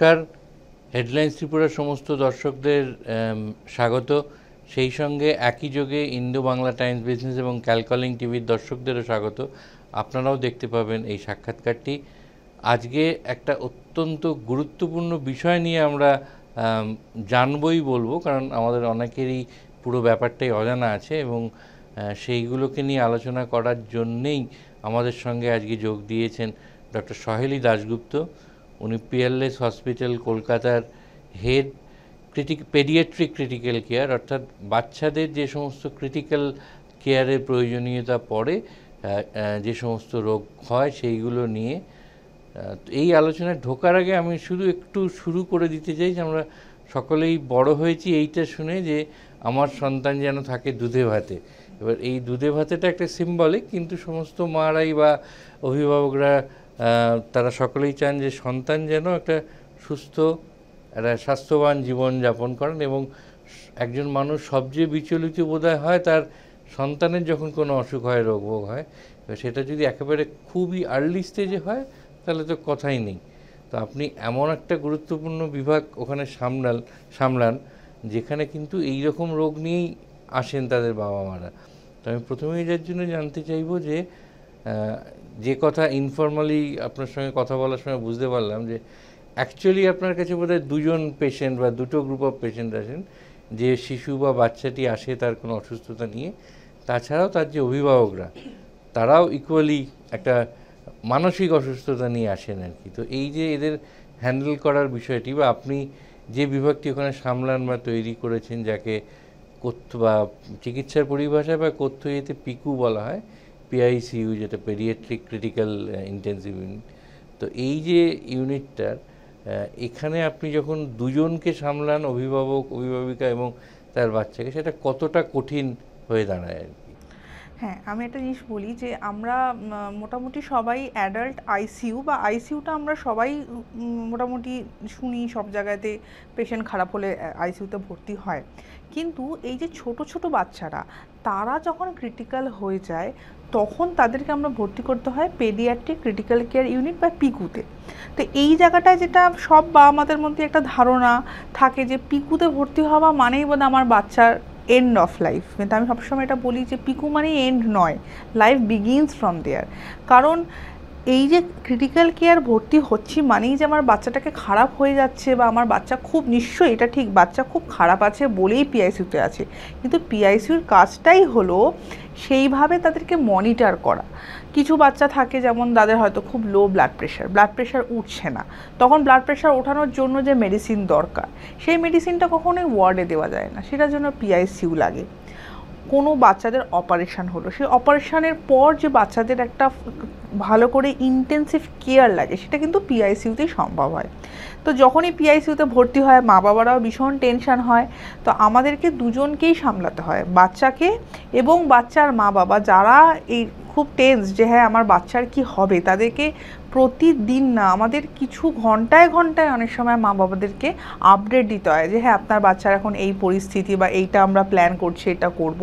নমস্কার হেডলাইন্স ত্রিপুরার সমস্ত দর্শকদের স্বাগত সেই সঙ্গে একই যোগে ইন্দো বাংলা টাইমস বিজনেস এবং ক্যালকলিং টিভির দর্শকদেরও স্বাগত আপনারাও দেখতে পাবেন এই সাক্ষাৎকারটি আজকে একটা অত্যন্ত গুরুত্বপূর্ণ বিষয় নিয়ে আমরা জানবই বলবো কারণ আমাদের অনেকেরই পুরো ব্যাপারটাই অজানা আছে এবং সেইগুলোকে নিয়ে আলোচনা করার জন্যেই আমাদের সঙ্গে আজকে যোগ দিয়েছেন ডক্টর সহেলি দাশগুপ্ত উনি পিএলএস হসপিটাল কলকাতার head critic paediatric critical care অর্থাৎ বাচ্চাদের যে সমস্ত ক্রিটিক্যাল কেয়ারের প্রয়োজনীয়তা পড়ে যে সমস্ত রোগ হয় সেইগুলো নিয়ে এই আলোচনায় ঢোকার আগে আমি শুধু একটু শুরু করে দিতে চাই যে আমরা সকলেই বড় হয়েছি এইটা শুনে যে আমার সন্তান যেন থাকে দুধে ভাতে এবার এই দুধে ভাতেটা একটা সিম্বলিক কিন্তু সমস্ত মারাই বা অভিভাবকরা তারা সকলেই চান যে সন্তান যেন একটা সুস্থ একটা স্বাস্থ্যবান জীবন যাপন করেন এবং একজন মানুষ সবচেয়ে বিচলিত বোধহয় হয় তার সন্তানের যখন কোনো অসুখ হয় রোগ ভোগ হয় সেটা যদি একেবারে খুবই আর্লি স্টেজে হয় তাহলে তো কথাই নেই তো আপনি এমন একটা গুরুত্বপূর্ণ বিভাগ ওখানে সামলাল সামলান যেখানে কিন্তু এই রকম রোগ নিয়েই আসেন তাদের বাবা মারা তো আমি প্রথমেই যার জন্য জানতে চাইব যে যে কথা ইনফর্মালি আপনার সঙ্গে কথা বলার সময় বুঝতে পারলাম যে অ্যাকচুয়ালি আপনার কাছে বোধহয় দুজন পেশেন্ট বা দুটো গ্রুপ অফ পেশেন্ট আছেন যে শিশু বা বাচ্চাটি আসে তার কোনো অসুস্থতা নিয়ে তাছাড়াও তার যে অভিভাবকরা তারাও ইকুয়ালি একটা মানসিক অসুস্থতা নিয়ে আসেন আর কি তো এই যে এদের হ্যান্ডেল করার বিষয়টি বা আপনি যে বিভাগটি ওখানে সামলান বা তৈরি করেছেন যাকে কথ্য বা চিকিৎসার পরিভাষায় বা কথ্য ইয়েতে পিকু বলা হয় পিআইসিইউ যেটা পেডিয়াট্রিক ক্রিটিক্যাল ইন্টেন্সিভ ইউনিট তো এই যে ইউনিটটার uh, এখানে আপনি যখন দুজনকে সামলান অভিভাবক অভিভাবিকা এবং তার বাচ্চাকে সেটা কতটা কঠিন হয়ে দাঁড়ায় আর কি হ্যাঁ আমি একটা জিনিস বলি যে আমরা মোটামুটি সবাই অ্যাডাল্ট আইসিইউ বা আইসিইউটা আমরা সবাই মোটামুটি শুনি সব জায়গাতে পেশেন্ট খারাপ হলে আইসিইউতে ভর্তি হয় কিন্তু এই যে ছোট ছোট বাচ্চারা তারা যখন ক্রিটিক্যাল হয়ে যায় তখন তাদেরকে আমরা ভর্তি করতে হয় পেডিয়াট্রিক ক্রিটিক্যাল কেয়ার ইউনিট বা পিকুতে তো এই জায়গাটায় যেটা সব বাবা মাদের মধ্যে একটা ধারণা থাকে যে পিকুতে ভর্তি হওয়া মানেই বোধ আমার বাচ্চার এন্ড অফ লাইফ কিন্তু আমি সবসময় এটা বলি যে পিকু মানে এন্ড নয় লাইফ বিগিনস ফ্রম দেয়ার কারণ এই যে ক্রিটিক্যাল কেয়ার ভর্তি হচ্ছি মানেই যে আমার বাচ্চাটাকে খারাপ হয়ে যাচ্ছে বা আমার বাচ্চা খুব নিশ্চয়ই এটা ঠিক বাচ্চা খুব খারাপ আছে বলেই পিআইসিউতে আছে কিন্তু পিআইসিউর কাজটাই হলো সেইভাবে তাদেরকে মনিটর করা কিছু বাচ্চা থাকে যেমন তাদের হয়তো খুব low blood pressure blood pressure উঠছে না তখন ব্লাড প্রেশার ওঠানোর জন্য যে মেডিসিন দরকার সেই মেডিসিনটা কখনোই ওয়ার্ডে দেওয়া যায় না সেটার জন্য পিআইসিউ লাগে কোনো বাচ্চাদের অপারেশান হলো সেই অপারেশানের পর যে বাচ্চাদের একটা ভালো করে ইন্টেন্সিভ কেয়ার লাগে সেটা কিন্তু পিআইসিউতেই সম্ভব হয় তো যখনই পিআইসিউতে ভর্তি হয় মা বাবারাও ভীষণ টেনশান হয় তো আমাদেরকে দুজনকেই সামলাতে হয় বাচ্চাকে এবং বাচ্চার মা বাবা যারা এই খুব টেন্স যে হ্যাঁ আমার বাচ্চার কি হবে তাদেরকে প্রতিদিন না আমাদের কিছু ঘন্টায় ঘন্টায় অনেক সময় মা বাবাদেরকে আপডেট দিতে হয় যে হ্যাঁ আপনার বাচ্চার এখন এই পরিস্থিতি বা এইটা আমরা প্ল্যান করছি এটা করব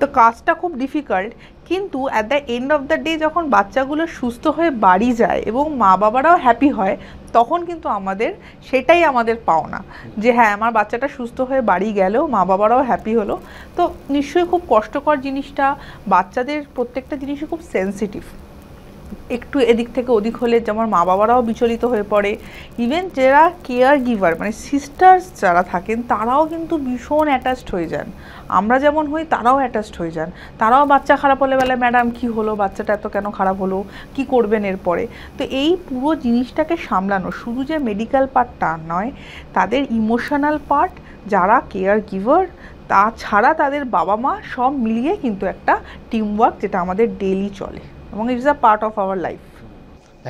তো কাজটা খুব ডিফিকাল্ট কিন্তু at the end of the day যখন বাচ্চাগুলো সুস্থ হয়ে বাড়ি যায় এবং মা বাবারাও হ্যাপি হয় তখন কিন্তু আমাদের সেটাই আমাদের পাওনা যে হ্যাঁ আমার বাচ্চাটা সুস্থ হয়ে বাড়ি গেল মা বাবারাও হ্যাপি হলো তো নিশ্চয়ই খুব কষ্টকর জিনিসটা বাচ্চাদের প্রত্যেকটা জিনিসই খুব সেন্সিটিভ একটু এদিক থেকে ওদিক হলে যেমন মা বাবারাও বিচলিত হয়ে পড়ে ইভেন যারা কেয়ার গিভার মানে সিস্টার্স যারা থাকেন তারাও কিন্তু ভীষণ অ্যাটাচড হয়ে যান আমরা যেমন হই তারাও অ্যাটাচড হয়ে যান তারাও বাচ্চা খারাপ হলে বলে ম্যাডাম কি হলো বাচ্চাটা এত কেন খারাপ হলো কি করবেন এরপরে তো এই পুরো জিনিসটাকে সামলানো শুধু যে মেডিকেল পার্টটা নয় তাদের ইমোশনাল পার্ট যারা কেয়ার গিভার তাছাড়া তাদের বাবা মা সব মিলিয়ে কিন্তু একটা টিমওয়ার্ক যেটা আমাদের ডেলি চলে এবং it's a part of our life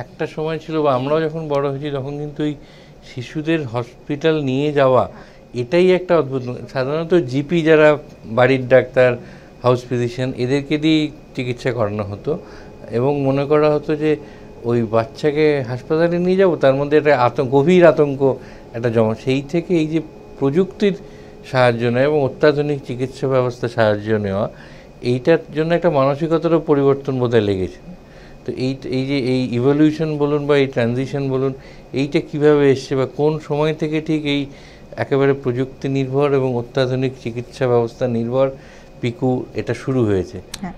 একটা সময় ছিল বা আমরাও যখন বড় হয়েছি তখন কিন্তু এই শিশুদের হসপিটাল নিয়ে যাওয়া এটাই একটা অদ্ভুত সাধারণত জিপি যারা বাড়ির ডাক্তার হাউস ফিজিশিয়ান এদেরকে দিয়েই চিকিৎসা করানো হতো এবং মনে করা হতো যে ওই বাচ্চাকে হাসপাতালে নিয়ে যাব তার মধ্যে একটা আতঙ্ক গভীর আতঙ্ক একটা জমা সেই থেকে এই যে প্রযুক্তির সাহায্য নেওয়া এবং অত্যাধুনিক চিকিৎসা ব্যবস্থা সাহায্য নেওয়া এইটার জন্য একটা মানসিকতারও পরিবর্তন বোধহয় লেগেছে তো এই এই যে এই ইভলিউশন বলুন বা এই ট্রানজিশন বলুন এইটা কিভাবে এসছে বা কোন সময় থেকে ঠিক এই একেবারে প্রযুক্তি নির্ভর এবং অত্যাধুনিক চিকিৎসা ব্যবস্থা নির্ভর পিকু এটা শুরু হয়েছে হ্যাঁ।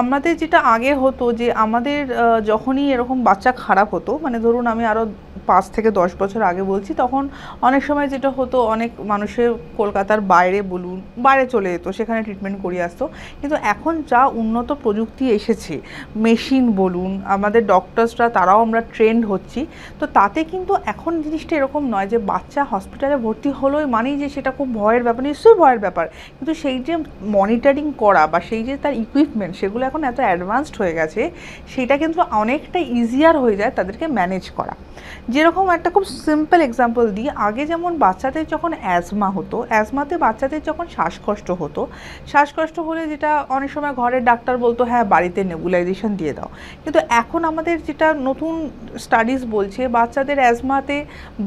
আমাদের যেটা আগে হতো যে আমাদের যখনই এরকম বাচ্চা খারাপ হতো মানে ধরুন আমি আরও পাঁচ থেকে দশ বছর আগে বলছি তখন অনেক সময় যেটা হতো অনেক মানুষের কলকাতার বাইরে বলুন বাইরে চলে যেত সেখানে ট্রিটমেন্ট করিয়ে আসতো কিন্তু এখন যা উন্নত প্রযুক্তি এসেছে মেশিন বলুন আমাদের ডক্টরসরা তারাও আমরা ট্রেন্ড হচ্ছি তো তাতে কিন্তু এখন জিনিসটা এরকম নয় যে বাচ্চা হসপিটালে ভর্তি হলোই মানেই যে সেটা খুব ভয়ের ব্যাপার নিশ্চয়ই ভয়ের ব্যাপার কিন্তু সেই যে মনিটরিং করা বা সেই যে তার ইকুইপ ইকুইপমেন্ট সেগুলো এখন এত অ্যাডভান্সড হয়ে গেছে সেটা কিন্তু অনেকটা ইজিয়ার হয়ে যায় তাদেরকে ম্যানেজ করা যেরকম একটা খুব সিম্পল এক্সাম্পল দিই আগে যেমন বাচ্চাদের যখন অ্যাজমা হতো অ্যাজমাতে বাচ্চাদের যখন শ্বাসকষ্ট হতো শ্বাসকষ্ট হলে যেটা অনেক সময় ঘরের ডাক্তার বলতো হ্যাঁ বাড়িতে নেবুলাইজেশন দিয়ে দাও কিন্তু এখন আমাদের যেটা নতুন স্টাডিজ বলছে বাচ্চাদের অ্যাজমাতে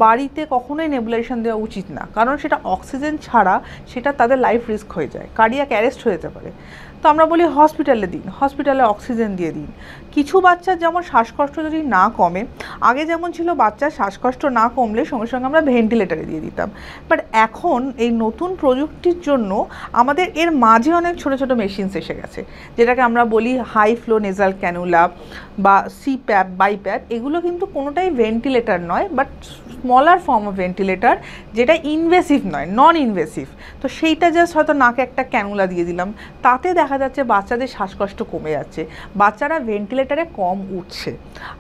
বাড়িতে কখনোই নেবুলাইজেশন দেওয়া উচিত না কারণ সেটা অক্সিজেন ছাড়া সেটা তাদের লাইফ রিস্ক হয়ে যায় কার্ডিয়াক অ্যারেস্ট হয়ে যেতে পারে তো আমরা বলি হসপিটালে দিন হসপিটালে অক্সিজেন দিয়ে দিন কিছু বাচ্চার যেমন শ্বাসকষ্ট যদি না কমে আগে যেমন ছিল বাচ্চার শ্বাসকষ্ট না কমলে সঙ্গে সঙ্গে আমরা ভেন্টিলেটারে দিয়ে দিতাম বাট এখন এই নতুন প্রযুক্তির জন্য আমাদের এর মাঝে অনেক ছোট ছোট মেশিনস এসে গেছে যেটাকে আমরা বলি হাই ফ্লো নেজাল ক্যানুলা বা সিপ্যাপ বাইপ্যাপ এগুলো কিন্তু কোনোটাই ভেন্টিলেটার নয় but smaller form of ventilator যেটা ইনভেসিভ নয় নন ইনভেসিভ তো সেইটা জাস্ট হয়তো নাকে একটা ক্যানুলা দিয়ে দিলাম তাতে দেখা যাচ্ছে বাচ্চাদের শ্বাসকষ্ট কমে যাচ্ছে বাচ্চারা ভেন্টিলেটারে কম উঠছে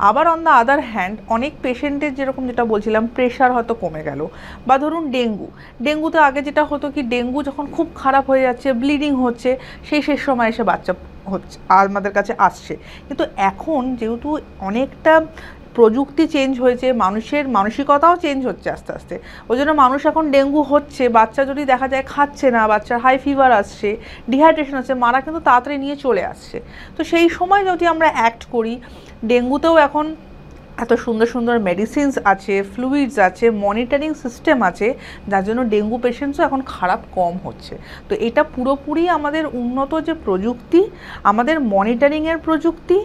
আবার অন দ্য আদার হ্যান্ড অনেক পেশেন্টের যেরকম যেটা বলছিলাম প্রেশার হয়তো কমে গেল বা ধরুন ডেঙ্গু ডেঙ্গুতে আগে যেটা হতো কি ডেঙ্গু যখন খুব খারাপ হয়ে যাচ্ছে ব্লিডিং হচ্ছে সেই শেষ সময় এসে বাচ্চা হচ্ছে আমাদের কাছে আসছে কিন্তু এখন যেহেতু অনেকটা প্রযুক্তি চেঞ্জ হয়েছে মানুষের মানসিকতাও চেঞ্জ হচ্ছে আস্তে আস্তে ওই জন্য মানুষ এখন ডেঙ্গু হচ্ছে বাচ্চা যদি দেখা যায় খাচ্ছে না বাচ্চার হাই ফিভার আসছে ডিহাইড্রেশন আসছে মারা কিন্তু তাড়াতাড়ি নিয়ে চলে আসছে তো সেই সময় যদি আমরা অ্যাক্ট করি ডেঙ্গুতেও এখন এত সুন্দর সুন্দর মেডিসিনস আছে ফ্লুইডস আছে মনিটরিং সিস্টেম আছে যার জন্য ডেঙ্গু পেশেন্টসও এখন খারাপ কম হচ্ছে তো এটা পুরোপুরি আমাদের উন্নত যে প্রযুক্তি আমাদের মনিটরিংয়ের প্রযুক্তি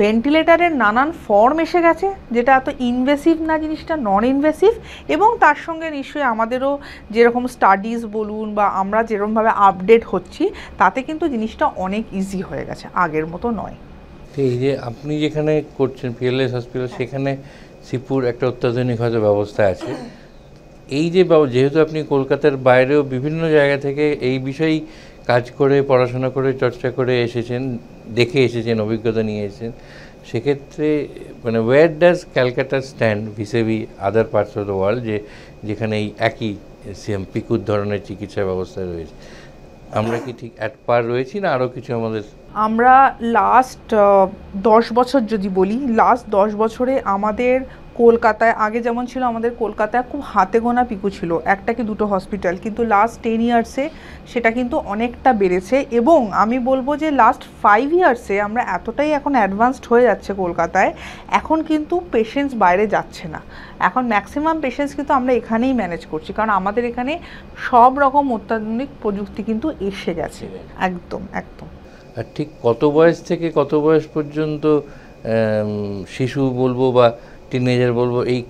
ভেন্টিলেটারের নানান ফর্ম এসে গেছে যেটা এত ইনভেসিভ না জিনিসটা নন ইনভেসিভ এবং তার সঙ্গে নিশ্চয়ই আমাদেরও যেরকম স্টাডিজ বলুন বা আমরা যেরকমভাবে আপডেট হচ্ছি তাতে কিন্তু জিনিসটা অনেক ইজি হয়ে গেছে আগের মতো নয় এই যে আপনি যেখানে করছেন পিএলএস হসপিটাল হ্যাঁ। সেখানে সিপুর একটা অত্যাধুনিক হয়তো ব্যবস্থা আছে এই যে যেহেতু আপনি কলকাতার বাইরেও বিভিন্ন জায়গা থেকে এই বিষয়েই কাজ করে পড়াশোনা করে চর্চা করে এসেছেন দেখে এসেছেন অভিজ্ঞতা নিয়ে এসেছেন সেক্ষেত্রে মানে where does Calcutta stand vis-a-vis other parts of the world যে যেখানে এই একই সেম পিকুর ধরনের চিকিৎসা ব্যবস্থা রয়েছে আমরা কি ঠিক অ্যাট পার রয়েছি না আরও কিছু আমাদের আমরা লাস্ট দশ বছর যদি বলি লাস্ট দশ বছরে আমাদের কলকাতায় আগে যেমন ছিল আমাদের কলকাতায় খুব হাতে গোনা পিকু ছিল একটা কি দুটো হসপিটাল কিন্তু লাস্ট টেন ইয়ার্সে সেটা কিন্তু অনেকটা বেড়েছে এবং আমি বলবো যে লাস্ট ফাইভ ইয়ার্সে আমরা এতটাই এখন অ্যাডভান্সড হয়ে যাচ্ছে কলকাতায় এখন কিন্তু পেশেন্টস বাইরে যাচ্ছে না এখন ম্যাক্সিমাম পেশেন্টস কিন্তু আমরা এখানেই ম্যানেজ করছি কারণ আমাদের এখানে সব রকম অত্যাধুনিক প্রযুক্তি কিন্তু এসে গেছে একদম একদম ঠিক কত বয়স থেকে কত বয়স পর্যন্ত শিশু বলবো বা টিনেজার বলবো এই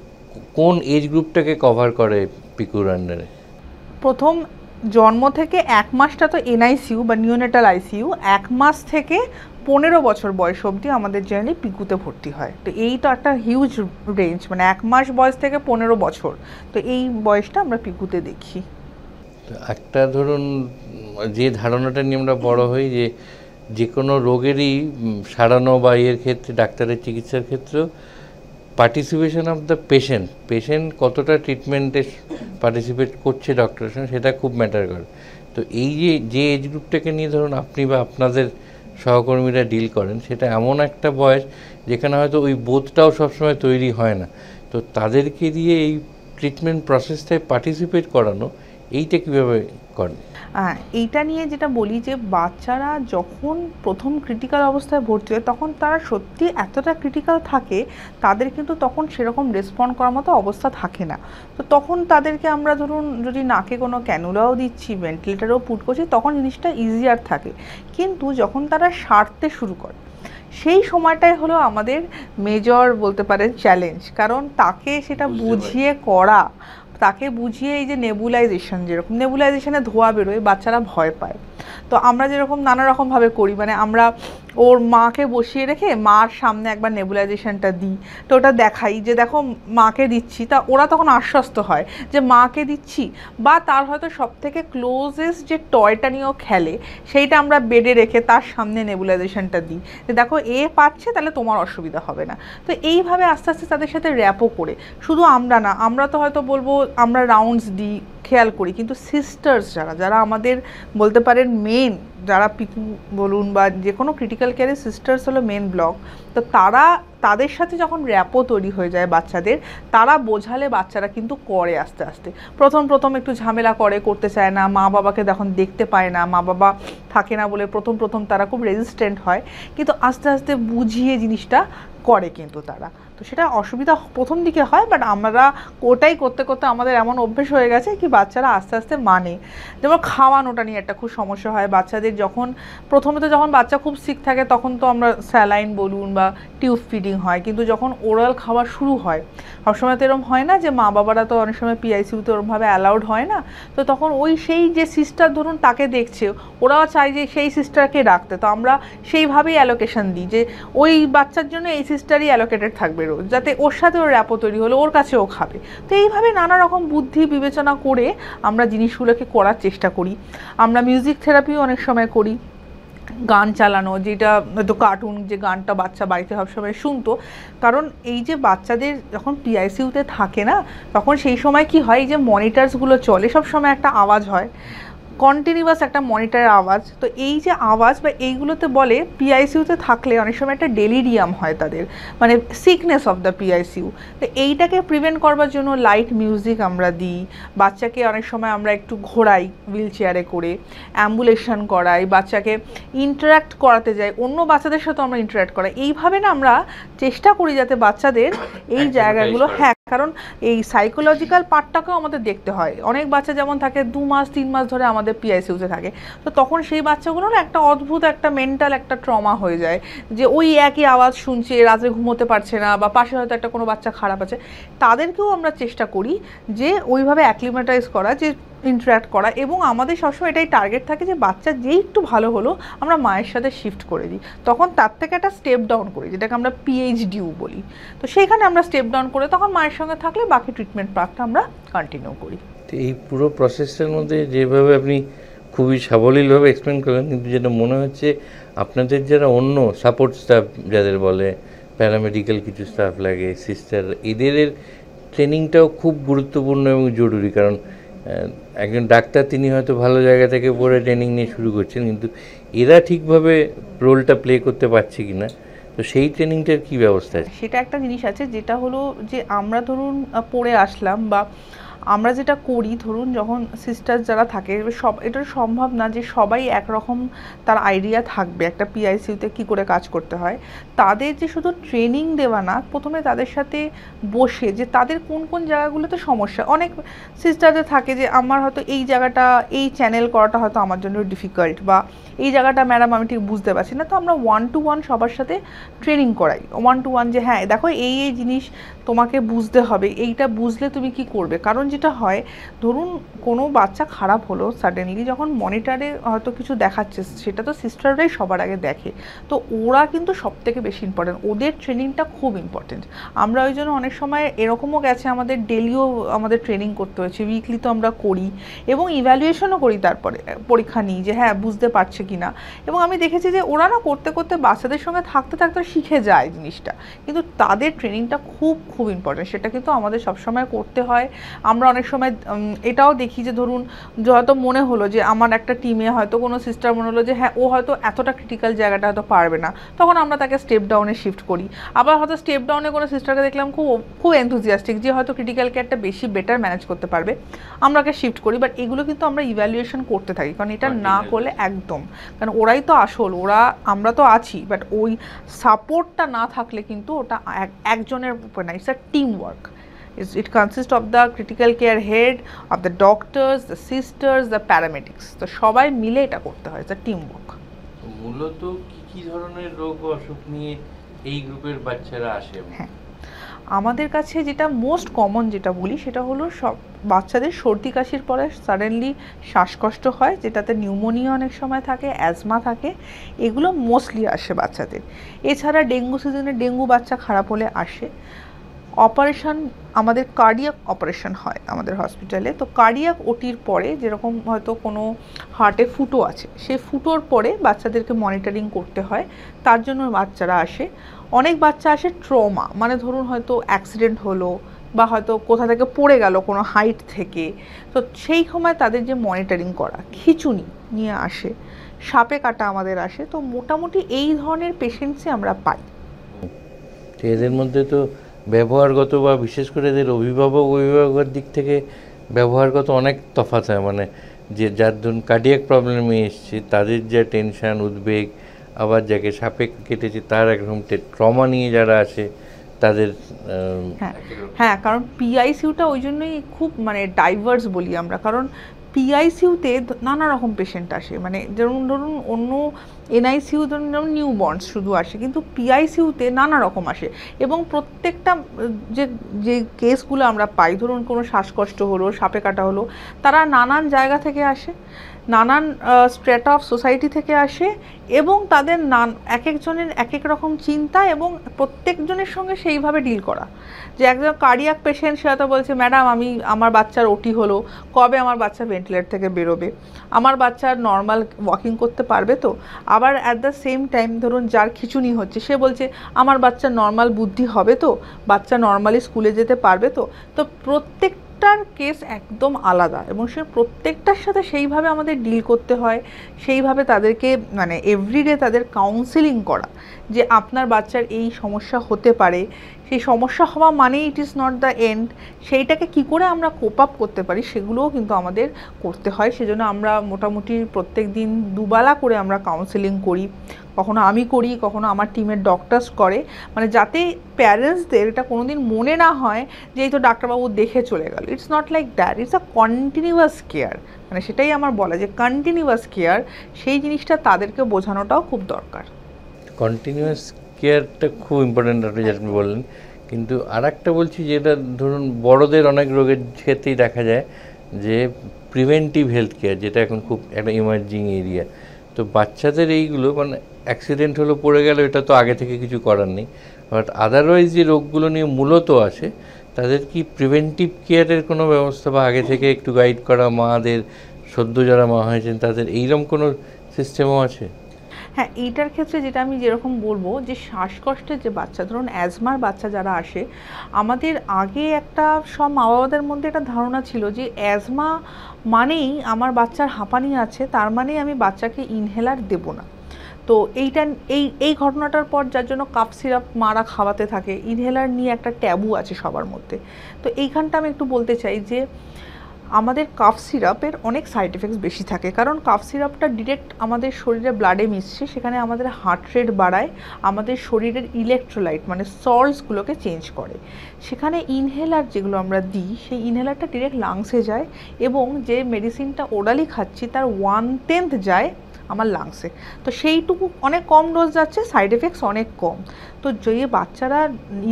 কোন এজ গ্রুপটাকে কভার করে পিকুর আন্ডারে প্রথম জন্ম থেকে এক মাসটা তো এনআইসিউ বা নিউনেটাল আইসিইউ এক মাস থেকে পনেরো বছর বয়স অবধি আমাদের জেনারেলি পিকুতে ভর্তি হয় তো এই তো একটা হিউজ রেঞ্জ মানে এক মাস বয়স থেকে পনেরো বছর তো এই বয়সটা আমরা পিকুতে দেখি একটা ধরুন যে ধারণাটা নিয়ে আমরা বড় হই যে যে কোনো রোগেরই সারানো বা ইয়ের ক্ষেত্রে ডাক্তারের চিকিৎসার ক্ষেত্রেও participation of the patient patient কতটা ট্রিটমেন্টে পার্টিসিপেট করছে ডক্টরের সঙ্গে সেটা খুব ম্যাটার করে তো এই যে যে এজ গ্রুপটাকে নিয়ে ধরুন আপনি বা আপনাদের সহকর্মীরা ডিল করেন সেটা এমন একটা বয়স যেখানে হয়তো ওই বোধটাও সবসময় তৈরি হয় না তো তাদেরকে দিয়ে এই ট্রিটমেন্ট প্রসেসটায় পার্টিসিপেট করানো এইটা কীভাবে করেন এইটা নিয়ে যেটা বলি যে বাচ্চারা যখন প্রথম ক্রিটিক্যাল অবস্থায় ভর্তি হয় তখন তারা সত্যি এতটা ক্রিটিক্যাল থাকে তাদের কিন্তু তখন সেরকম রেসপন্ড করার মতো অবস্থা থাকে না তো তখন তাদেরকে আমরা ধরুন যদি নাকে কোনো ক্যানুলাও দিচ্ছি ভেন্টিলেটারও পুট করছি তখন জিনিসটা ইজিয়ার থাকে কিন্তু যখন তারা সারতে শুরু করে সেই সময়টাই হলো আমাদের মেজর বলতে পারেন চ্যালেঞ্জ কারণ তাকে সেটা বুঝিয়ে করা তাকে বুঝিয়ে এই যে নেবুলাইজেশন যেরকম নেবুলাইজেশনে ধোয়া বেরোয় বাচ্চারা ভয় পায় তো আমরা যেরকম নানা রকমভাবে করি মানে আমরা ওর মাকে বসিয়ে রেখে মার সামনে একবার নেবুলাইজেশনটা দিই তো ওটা দেখাই যে দেখো মাকে দিচ্ছি তা ওরা তখন আশ্বস্ত হয় যে মাকে দিচ্ছি বা তার হয়তো সবথেকে ক্লোজেস্ট যে টয়টা নিয়েও খেলে সেইটা আমরা বেডে রেখে তার সামনে নেবুলাইজেশনটা দিই যে দেখো এ পাচ্ছে তাহলে তোমার অসুবিধা হবে না তো এইভাবে আস্তে আস্তে তাদের সাথে র্যাপও করে শুধু আমরা না আমরা তো হয়তো বলবো আমরা রাউন্ডস দিই খেয়াল করি কিন্তু সিস্টার্স যারা যারা আমাদের বলতে পারেন মেন যারা পিকু বলুন বা যে কোনো ক্রিটিক্যাল কেয়ারের সিস্টার্স হলো মেন ব্লক তো তারা তাদের সাথে যখন র্যাপও তৈরি হয়ে যায় বাচ্চাদের তারা বোঝালে বাচ্চারা কিন্তু করে আস্তে আস্তে প্রথম প্রথম একটু ঝামেলা করে করতে চায় না মা বাবাকে তখন দেখতে পায় না মা বাবা থাকে না বলে প্রথম প্রথম তারা খুব রেজিস্ট্যান্ট হয় কিন্তু আস্তে আস্তে বুঝিয়ে জিনিসটা করে কিন্তু তারা তো সেটা অসুবিধা প্রথম দিকে হয় বাট আমরা ওটাই করতে করতে আমাদের এমন অভ্যেস হয়ে গেছে কি বাচ্চারা আস্তে আস্তে মানে যেমন খাওয়ানোটা নিয়ে একটা খুব সমস্যা হয় বাচ্চাদের যখন প্রথমে তো যখন বাচ্চা খুব সিক থাকে তখন তো আমরা স্যালাইন বলুন বা টিউব ফিডিং হয় কিন্তু যখন ওরাল খাওয়া শুরু হয় সবসময় তো এরকম হয় না যে মা বাবারা তো অনেক সময় পিআইসিউতে ওরমভাবে অ্যালাউড হয় না তো তখন ওই সেই যে সিস্টার ধরুন তাকে দেখছে ওরাও চায় যে সেই সিস্টারকে ডাকতে তো আমরা সেইভাবেই অ্যালোকেশন দিই যে ওই বাচ্চার জন্য এই সিস্টারই অ্যালোকেটেড থাকবে খাবেরও যাতে ওর সাথে ওর র্যাপো তৈরি হলো ওর কাছেও খাবে তো এইভাবে নানা রকম বুদ্ধি বিবেচনা করে আমরা জিনিসগুলোকে করার চেষ্টা করি আমরা মিউজিক থেরাপিও অনেক সময় করি গান চালানো যেটা হয়তো কার্টুন যে গানটা বাচ্চা বাড়িতে সবসময় শুনতো কারণ এই যে বাচ্চাদের যখন পিআইসিউতে থাকে না তখন সেই সময় কি হয় এই যে মনিটার্সগুলো চলে সব সময় একটা আওয়াজ হয় কন্টিনিউয়াস একটা মনিটরের আওয়াজ তো এই যে আওয়াজ বা এইগুলোতে বলে পিআইসিউতে থাকলে অনেক সময় একটা ডেলিরিয়াম হয় তাদের মানে সিকনেস অফ দ্য পিআইসিউ তো এইটাকে প্রিভেন্ট করবার জন্য লাইট মিউজিক আমরা দিই বাচ্চাকে অনেক সময় আমরা একটু ঘোরাই হুইল চেয়ারে করে অ্যাম্বুলেশন করাই বাচ্চাকে ইন্টারাক্ট করাতে যাই অন্য বাচ্চাদের সাথে আমরা ইন্টারাক্ট করাই এইভাবে না আমরা চেষ্টা করি যাতে বাচ্চাদের এই জায়গাগুলো হ্যাঁ কারণ এই সাইকোলজিক্যাল পার্টটাকেও আমাদের দেখতে হয় অনেক বাচ্চা যেমন থাকে দু মাস তিন মাস ধরে আমাদের পিআইসিউতে থাকে তো তখন সেই বাচ্চাগুলোর না একটা অদ্ভুত একটা মেন্টাল একটা ট্রমা হয়ে যায় যে ওই একই আওয়াজ শুনছে রাতে ঘুমোতে পারছে না বা পাশে হয়তো একটা কোনো বাচ্চা খারাপ আছে তাদেরকেও আমরা চেষ্টা করি যে ওইভাবে অ্যাক্লিমেটাইজ করা যে ইন্টারাক্ট করা এবং আমাদের সবসময় এটাই টার্গেট থাকে যে বাচ্চা যেই একটু ভালো হলো আমরা মায়ের সাথে শিফট করে দিই তখন তার থেকে একটা স্টেপ ডাউন করি যেটাকে আমরা পিএইচডিউ বলি তো সেইখানে আমরা স্টেপ ডাউন করে তখন মায়ের সঙ্গে থাকলে বাকি ট্রিটমেন্ট পার্কটা আমরা কন্টিনিউ করি তো এই পুরো প্রসেসের মধ্যে যেভাবে আপনি খুবই সাবলীলভাবে এক্সপ্লেন করলেন কিন্তু যেটা মনে হচ্ছে আপনাদের যারা অন্য সাপোর্ট স্টাফ যাদের বলে প্যারামেডিক্যাল কিছু স্টাফ লাগে সিস্টার এদের ট্রেনিংটাও খুব গুরুত্বপূর্ণ এবং জরুরি কারণ একজন ডাক্তার তিনি হয়তো ভালো জায়গা থেকে পড়ে ট্রেনিং নিয়ে শুরু করছেন কিন্তু এরা ঠিকভাবে রোলটা প্লে করতে পারছে কি না তো সেই ট্রেনিংটার কি ব্যবস্থা আছে সেটা একটা জিনিস আছে যেটা হলো যে আমরা ধরুন পড়ে আসলাম বা আমরা যেটা করি ধরুন যখন সিস্টার যারা থাকে সব এটা সম্ভব না যে সবাই একরকম তার আইডিয়া থাকবে একটা পিআইসিউতে কি করে কাজ করতে হয় তাদের যে শুধু ট্রেনিং দেওয়া না প্রথমে তাদের সাথে বসে যে তাদের কোন কোন জায়গাগুলোতে সমস্যা অনেক সিস্টারদের থাকে যে আমার হয়তো এই জায়গাটা এই চ্যানেল করাটা হয়তো আমার জন্য ডিফিকাল্ট বা এই জায়গাটা ম্যাডাম আমি ঠিক বুঝতে পারছি না তো আমরা ওয়ান টু ওয়ান সবার সাথে ট্রেনিং করাই ওয়ান টু ওয়ান যে হ্যাঁ দেখো এই এই জিনিস তোমাকে বুঝতে হবে এইটা বুঝলে তুমি কি করবে কারণ যেটা হয় ধরুন কোনো বাচ্চা খারাপ হলো সাডেনলি যখন মনিটারে হয়তো কিছু দেখাচ্ছে সেটা তো সিস্টাররাই সবার আগে দেখে তো ওরা কিন্তু সব থেকে বেশি ইম্পর্টেন্ট ওদের ট্রেনিংটা খুব ইম্পর্টেন্ট আমরা ওই জন্য অনেক সময় এরকমও গেছে আমাদের ডেলিও আমাদের ট্রেনিং করতে হয়েছে উইকলি তো আমরা করি এবং ইভ্যালুয়েশনও করি তারপরে পরীক্ষা নিই যে হ্যাঁ বুঝতে পারছে কি না এবং আমি দেখেছি যে ওরা না করতে করতে বাচ্চাদের সঙ্গে থাকতে থাকতে শিখে যায় জিনিসটা কিন্তু তাদের ট্রেনিংটা খুব খুব ইম্পর্টেন্ট সেটা কিন্তু আমাদের সবসময় করতে হয় আমরা অনেক সময় এটাও দেখি যে ধরুন যে হয়তো মনে হলো যে আমার একটা টিমে হয়তো কোনো সিস্টার মনে হলো যে হ্যাঁ ও হয়তো এতটা ক্রিটিক্যাল জায়গাটা হয়তো পারবে না তখন আমরা তাকে স্টেপ ডাউনে শিফট করি আবার হয়তো স্টেপ ডাউনে কোনো সিস্টারকে দেখলাম খুব খুব এনথুজিয়াস্টিক যে হয়তো ক্রিটিক্যাল কেয়ারটা বেশি বেটার ম্যানেজ করতে পারবে আমরাকে শিফট করি বাট এগুলো কিন্তু আমরা ইভ্যালুয়েশন করতে থাকি কারণ এটা না করলে একদম কারণ ওরাই তো আসল ওরা আমরা তো আছি বাট ওই সাপোর্টটা না থাকলে কিন্তু ওটা একজনের উপর নাই it's a teamwork it consists of the critical care head of the doctors the sisters the paramedics তো সবাই মিলে এটা করতে হয় এটা টিম ওয়ার্ক মূলত কি কি ধরনের রোগ অসুখ নিয়ে এই গ্রুপের বাচ্চারা আসে হ্যাঁ আমাদের কাছে যেটা মোস্ট কমন যেটা বলি সেটা হলো সব বাচ্চাদের সর্দি কাশির পরে সাডেনলি শ্বাসকষ্ট হয় যেটাতে নিউমোনিয়া অনেক সময় থাকে অ্যাজমা থাকে এগুলো মোস্টলি আসে বাচ্চাদের এছাড়া ডেঙ্গু সিজনে ডেঙ্গু বাচ্চা খারাপ হলে আসে অপারেশান আমাদের কার্ডিয়াক অপারেশান হয় আমাদের হসপিটালে তো কার্ডিয়াক ওটির পরে যেরকম হয়তো কোনো হার্টে ফুটো আছে সেই ফুটোর পরে বাচ্চাদেরকে মনিটরিং করতে হয় তার জন্য বাচ্চারা আসে অনেক বাচ্চা আসে ট্রমা মানে ধরুন হয়তো অ্যাক্সিডেন্ট হলো বা হয়তো কোথা থেকে পড়ে গেল কোনো হাইট থেকে তো সেই সময় তাদের যে মনিটরিং করা খিচুনি নিয়ে আসে সাপে কাটা আমাদের আসে তো মোটামুটি এই ধরনের পেশেন্টসই আমরা পাই এদের মধ্যে তো ব্যবহারগত বা বিশেষ করে এদের অভিভাবক অভিভাবকের দিক থেকে ব্যবহারগত অনেক তফাৎ হয় মানে যে যার ধরুন কার্ডিয়াক প্রবলেমে এসছে তাদের যা টেনশান উদ্বেগ আবার যাকে সাপে কেটেছে তার একরকম ট্রমা নিয়ে যারা আছে তাদের হ্যাঁ, হ্যাঁ কারণ পিআইসিউটা ওই জন্যই খুব মানে ডাইভার্স বলি আমরা কারণ পিআইসিউতে নানা রকম পেশেন্ট আসে মানে যেমন ধরুন অন্য এনআইসিউ ধরুন যেমন নিউ বর্নস শুধু আসে কিন্তু পিআইসিউতে নানা রকম আসে এবং প্রত্যেকটা যে যে কেসগুলো আমরা পাই ধরুন কোনো শ্বাসকষ্ট হলো সাপে কাটা হলো তারা নানান জায়গা থেকে আসে নানান স্ট্রেট অফ সোসাইটি থেকে আসে এবং তাদের নান এক একজনের এক এক রকম চিন্তা এবং প্রত্যেকজনের সঙ্গে সেইভাবে ডিল করা যে একজন কার্ডিয়াক পেশেন্ট সে হয়তো বলছে ম্যাডাম আমি আমার বাচ্চার ওটি হলো কবে আমার বাচ্চা ভেন্টিলেট থেকে বেরোবে আমার বাচ্চার নর্মাল ওয়াকিং করতে পারবে তো আবার অ্যাট দ্য সেম টাইম ধরুন যার খিচুনি হচ্ছে সে বলছে আমার বাচ্চা নর্মাল বুদ্ধি হবে তো বাচ্চা নর্মালি স্কুলে যেতে পারবে তো তো প্রত্যেক প্রত্যেকটার কেস একদম আলাদা এবং সে প্রত্যেকটার সাথে সেইভাবে আমাদের ডিল করতে হয় সেইভাবে তাদেরকে মানে এভরিডে তাদের কাউন্সেলিং করা যে আপনার বাচ্চার এই সমস্যা হতে পারে সেই সমস্যা হওয়া মানেই it is not the end সেইটাকে কি করে আমরা কোপ আপ করতে পারি সেগুলোও কিন্তু আমাদের করতে হয় সেজন্য আমরা মোটামুটি প্রত্যেক দিন দুবেলা করে আমরা কাউন্সেলিং করি কখনো আমি করি কখনো আমার টিমের ডক্টরস করে মানে যাতে প্যারেন্টসদের এটা কোনো দিন মনে না হয় যে এই তো ডাক্তারবাবু দেখে চলে গেল it's not like that it's a continuous care মানে সেটাই আমার বলা যে কন্টিনিউয়াস কেয়ার সেই জিনিসটা তাদেরকে বোঝানোটাও খুব দরকার কন্টিনিউয়াস কেয়ারটা খুব ইম্পর্ট্যান্ট আপনি যেটা বললেন কিন্তু আর একটা বলছি যেটা ধরুন বড়দের অনেক রোগের ক্ষেত্রেই দেখা যায় যে প্রিভেন্টিভ হেলথ কেয়ার যেটা এখন খুব একটা ইমার্জিং এরিয়া তো বাচ্চাদের এইগুলো মানে অ্যাক্সিডেন্ট হলো পড়ে গেল এটা তো আগে থেকে কিছু করার নেই বাট আদারওয়াইজ যে রোগগুলো নিয়ে মূলত আসে তাদের কি প্রিভেন্টিভ কেয়ারের কোনো ব্যবস্থা বা আগে থেকে একটু গাইড করা মাদের সদ্য যারা মা হয়েছেন তাদের এইরকম কোনো সিস্টেমও আছে হ্যাঁ এইটার ক্ষেত্রে যেটা আমি যেরকম বলবো যে শ্বাসকষ্টের যে বাচ্চা ধরুন অ্যাজমার বাচ্চা যারা আসে আমাদের আগে একটা সব মা বাবাদের মধ্যে একটা ধারণা ছিল যে অ্যাজমা মানেই আমার বাচ্চার হাঁপানি আছে তার মানে আমি বাচ্চাকে ইনহেলার দেব না তো এইটা এই এই ঘটনাটার পর যার জন্য কাপ সিরাপ মারা খাওয়াতে থাকে ইনহেলার নিয়ে একটা ট্যাবু আছে সবার মধ্যে তো এইখানটা আমি একটু বলতে চাই যে আমাদের কাফ সিরাপের অনেক সাইড এফেক্টস বেশি থাকে কারণ কাফ সিরাপটা ডিরেক্ট আমাদের শরীরে ব্লাডে মিশছে সেখানে আমাদের হার্ট রেট বাড়ায় আমাদের শরীরের ইলেকট্রোলাইট মানে সল্টসগুলোকে চেঞ্জ করে সেখানে ইনহেলার যেগুলো আমরা দিই সেই ইনহেলারটা ডিরেক্ট লাংসে যায় এবং যে মেডিসিনটা ওডালি খাচ্ছি তার ওয়ান টেন্থ যায় আমার লাংসে তো সেইটুকু অনেক কম ডোজ যাচ্ছে সাইড এফেক্টস অনেক কম তো যে বাচ্চারা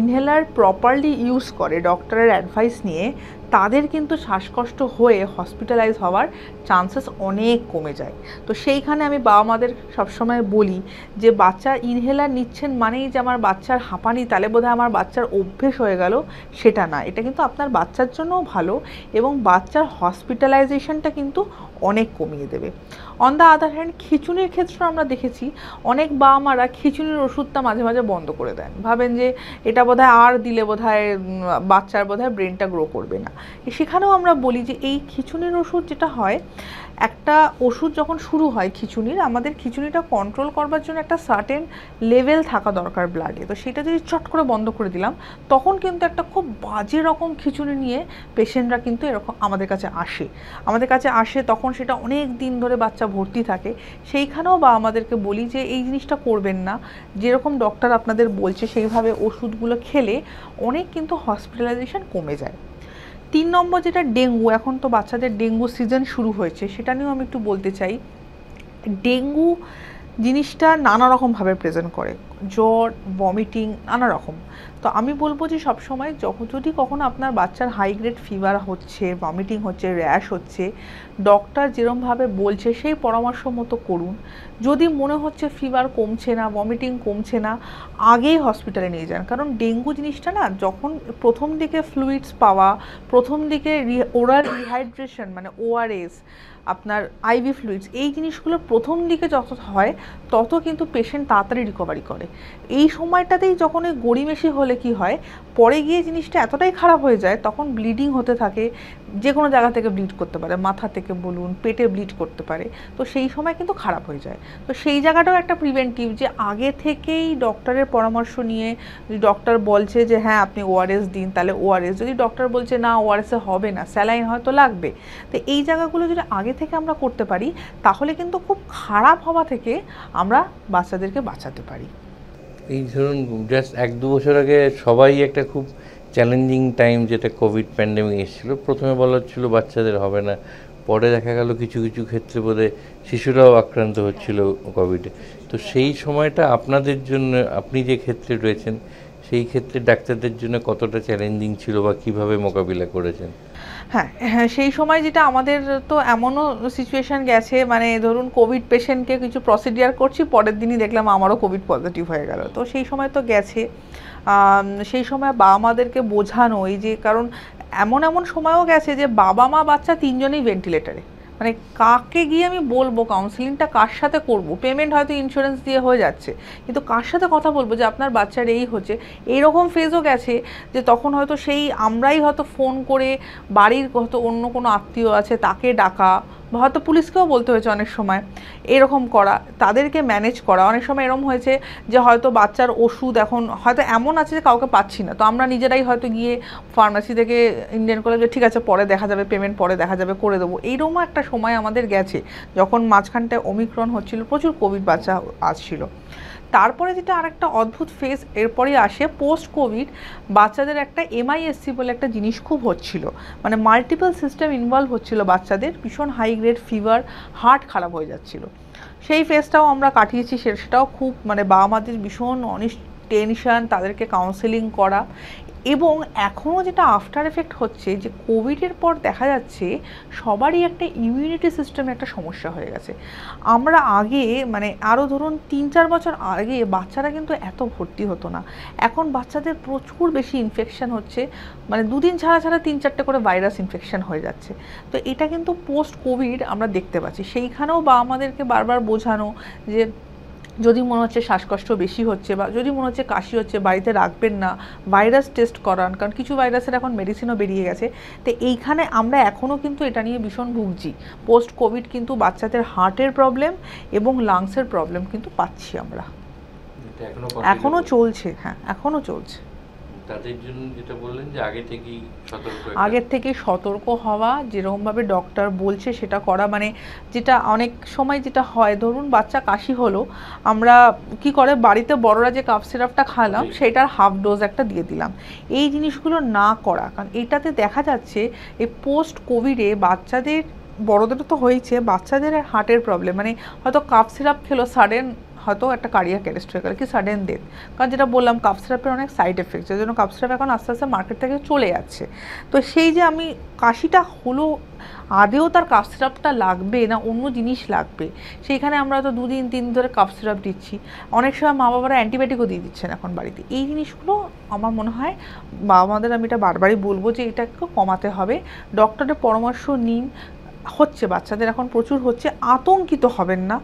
ইনহেলার প্রপারলি ইউজ করে ডক্টরের অ্যাডভাইস নিয়ে তাদের কিন্তু শ্বাসকষ্ট হয়ে হসপিটালাইজ হওয়ার চান্সেস অনেক কমে যায় তো সেইখানে আমি বাবা মাদের সবসময় বলি যে বাচ্চা ইনহেলার নিচ্ছেন মানেই যে আমার বাচ্চার হাঁপানি তাহলে বোধহয় আমার বাচ্চার অভ্যেস হয়ে গেল সেটা না এটা কিন্তু আপনার বাচ্চার জন্যও ভালো এবং বাচ্চার হসপিটালাইজেশনটা কিন্তু অনেক কমিয়ে দেবে অন দ্য আদার হ্যান্ড খিচুনির ক্ষেত্রে আমরা দেখেছি অনেক বাবা মারা খিচুনির ওষুধটা মাঝে মাঝে বন্ধ করে দেন ভাবেন যে এটা বোধহয় আর দিলে বোধহয় বাচ্চার বোধহয় ব্রেনটা গ্রো করবে না সেখানেও আমরা বলি যে এই খিচুনির ওষুধ যেটা হয় একটা ওষুধ যখন শুরু হয় খিচুনির আমাদের খিচুনিটা কন্ট্রোল করবার জন্য একটা সার্টেন লেভেল থাকা দরকার ব্লাডে তো সেটা যদি চট করে বন্ধ করে দিলাম তখন কিন্তু একটা খুব বাজে রকম খিচুনি নিয়ে পেশেন্টরা কিন্তু এরকম আমাদের কাছে আসে আমাদের কাছে আসে তখন সেটা অনেক দিন ধরে বাচ্চা বাচ্চা ভর্তি থাকে সেইখানেও বা আমাদেরকে বলি যে এই জিনিসটা করবেন না যেরকম ডক্টর আপনাদের বলছে সেইভাবে ওষুধগুলো খেলে অনেক কিন্তু হসপিটালাইজেশন কমে যায় তিন নম্বর যেটা ডেঙ্গু এখন তো বাচ্চাদের ডেঙ্গু সিজন শুরু হয়েছে সেটা নিয়েও আমি একটু বলতে চাই ডেঙ্গু জিনিসটা নানা রকমভাবে প্রেজেন্ট করে জ্বর ভমিটিং নানা রকম তো আমি বলবো যে সবসময় যখন যদি কখনো আপনার বাচ্চার হাই গ্রেড ফিভার হচ্ছে ভমিটিং হচ্ছে র্যাশ হচ্ছে ডক্টর যেরমভাবে বলছে সেই পরামর্শ মতো করুন যদি মনে হচ্ছে ফিভার কমছে না ভমিটিং কমছে না আগেই হসপিটালে নিয়ে যান কারণ ডেঙ্গু জিনিসটা না যখন প্রথম দিকে ফ্লুইডস পাওয়া প্রথম দিকে ওরাল রিহাইড্রেশন মানে ওআরএস আপনার আইভি ফ্লুইডস এই জিনিসগুলো প্রথম দিকে যত হয় তত কিন্তু পেশেন্ট তাড়াতাড়ি রিকভারি করে এই সময়টাতেই যখন ওই গড়িমেশি হলে হলে কি হয় পরে গিয়ে জিনিসটা এতটাই খারাপ হয়ে যায় তখন ব্লিডিং হতে থাকে যে কোনো জায়গা থেকে ব্লিড করতে পারে মাথা থেকে বলুন পেটে ব্লিড করতে পারে তো সেই সময় কিন্তু খারাপ হয়ে যায় তো সেই জায়গাটাও একটা প্রিভেন্টিভ যে আগে থেকেই ডক্টরের পরামর্শ নিয়ে যদি ডক্টর বলছে যে হ্যাঁ আপনি ওআরএস দিন তাহলে ওআরএস যদি ডক্টর বলছে না ওআরএসে হবে না স্যালাইন হয়তো লাগবে তো এই জায়গাগুলো যদি আগে থেকে আমরা করতে পারি তাহলে কিন্তু খুব খারাপ হওয়া থেকে আমরা বাচ্চাদেরকে বাঁচাতে পারি এই ধরুন জাস্ট এক দু বছর আগে সবাই একটা খুব চ্যালেঞ্জিং টাইম যেটা কোভিড প্যান্ডেমিক এসেছিল প্রথমে বলা হচ্ছিলো বাচ্চাদের হবে না পরে দেখা গেল কিছু কিছু ক্ষেত্রে বোধহয় শিশুরাও আক্রান্ত হচ্ছিল কোভিডে তো সেই সময়টা আপনাদের জন্য আপনি যে ক্ষেত্রে রয়েছেন সেই ক্ষেত্রে ডাক্তারদের জন্য কতটা চ্যালেঞ্জিং ছিল বা কিভাবে মোকাবিলা করেছেন হ্যাঁ হ্যাঁ সেই সময় যেটা আমাদের তো এমনও সিচুয়েশন গেছে মানে ধরুন কোভিড পেশেন্টকে কিছু প্রসিডিয়ার করছি পরের দিনই দেখলাম আমারও কোভিড পজিটিভ হয়ে গেল তো সেই সময় তো গেছে সেই সময় বাবা মাদেরকে বোঝানো এই যে কারণ এমন এমন সময়ও গেছে যে বাবা মা বাচ্চা তিনজনেই ভেন্টিলেটারে মানে কাকে গিয়ে আমি বলবো কাউন্সিলিংটা কার সাথে করব পেমেন্ট হয়তো ইন্স্যুরেন্স দিয়ে হয়ে যাচ্ছে কিন্তু কার সাথে কথা বলবো যে আপনার বাচ্চার এই হচ্ছে এইরকম ফেজও গেছে যে তখন হয়তো সেই আমরাই হয়তো ফোন করে বাড়ির হয়তো অন্য কোনো আত্মীয় আছে তাকে ডাকা হয়তো পুলিশকেও বলতে হয়েছে অনেক সময় এরকম করা তাদেরকে ম্যানেজ করা অনেক সময় এরম হয়েছে যে হয়তো বাচ্চার ওষুধ এখন হয়তো এমন আছে যে কাউকে পাচ্ছি না তো আমরা নিজেরাই হয়তো গিয়ে ফার্মাসি থেকে ইন্ডিয়ান কলেজে ঠিক আছে পরে দেখা যাবে পেমেন্ট পরে দেখা যাবে করে দেবো এইরকমও একটা সময় আমাদের গেছে যখন মাঝখানটায় অমিক্রণ হচ্ছিল প্রচুর কোভিড বাচ্চা আসছিলো তারপরে যেটা আর একটা অদ্ভুত ফেস এরপরে আসে পোস্ট কোভিড বাচ্চাদের একটা এমআইএসসি বলে একটা জিনিস খুব হচ্ছিল মানে মাল্টিপল সিস্টেম ইনভলভ হচ্ছিল বাচ্চাদের ভীষণ হাই গ্রেড ফিভার হার্ট খারাপ হয়ে যাচ্ছিলো সেই ফেজটাও আমরা কাটিয়েছি সেটাও খুব মানে বাবা মাদের ভীষণ অনিশ টেনশন তাদেরকে কাউন্সেলিং করা এবং এখনও যেটা আফটার এফেক্ট হচ্ছে যে কোভিডের পর দেখা যাচ্ছে সবারই একটা ইমিউনিটি সিস্টেমে একটা সমস্যা হয়ে গেছে আমরা আগে মানে আরও ধরুন তিন চার বছর আগে বাচ্চারা কিন্তু এত ভর্তি হতো না এখন বাচ্চাদের প্রচুর বেশি ইনফেকশান হচ্ছে মানে দুদিন ছাড়া ছাড়া তিন চারটে করে ভাইরাস ইনফেকশান হয়ে যাচ্ছে তো এটা কিন্তু পোস্ট কোভিড আমরা দেখতে পাচ্ছি সেইখানেও বা আমাদেরকে বারবার বোঝানো যে যদি মনে হচ্ছে শ্বাসকষ্ট বেশি হচ্ছে বা যদি মনে হচ্ছে কাশি হচ্ছে বাড়িতে রাখবেন না ভাইরাস টেস্ট করান কারণ কিছু ভাইরাসের এখন মেডিসিনও বেরিয়ে গেছে তো এইখানে আমরা এখনও কিন্তু এটা নিয়ে ভীষণ ভুগছি পোস্ট কোভিড কিন্তু বাচ্চাদের হার্টের প্রবলেম এবং লাংসের প্রবলেম কিন্তু পাচ্ছি আমরা এখনও চলছে হ্যাঁ এখনও চলছে তাদের জন্য যেটা বললেন যে আগে থেকেই সতর্ক আগের থেকে সতর্ক হওয়া যেরকমভাবে ডক্টর বলছে সেটা করা মানে যেটা অনেক সময় যেটা হয় ধরুন বাচ্চা কাশি হলো আমরা কি করে বাড়িতে বড়রা যে কাফ সিরাপটা খালাম সেটার হাফ ডোজ একটা দিয়ে দিলাম এই জিনিসগুলো না করা কারণ এটাতে দেখা যাচ্ছে এই পোস্ট কোভিডে বাচ্চাদের বড়দের তো হয়েছে বাচ্চাদের হার্টের প্রবলেম মানে হয়তো কাফ সিরাপ খেলো সাডেন হয়তো একটা কার্ডিয়াক অ্যারেস্ট হয়ে গেল কি সাডেন ডেথ কারণ যেটা বললাম কাপ সিরাপের অনেক সাইড এফেক্ট যে জন্য কাপ সিরাপ এখন আস্তে আস্তে মার্কেট থেকে চলে যাচ্ছে তো সেই যে আমি কাশিটা হলো আদেও তার কাপ সিরাপটা লাগবে না অন্য জিনিস লাগবে সেইখানে আমরা হয়তো দুদিন তিন ধরে কাপ সিরাপ দিচ্ছি অনেক সময় মা বাবারা অ্যান্টিবায়োটিকও দিয়ে দিচ্ছেন এখন বাড়িতে এই জিনিসগুলো আমার মনে হয় বাবা মাদের আমি এটা বারবারই বলবো যে এটাকে কমাতে হবে ডক্টরের পরামর্শ নিন হচ্ছে বাচ্চাদের এখন প্রচুর হচ্ছে আতঙ্কিত হবেন না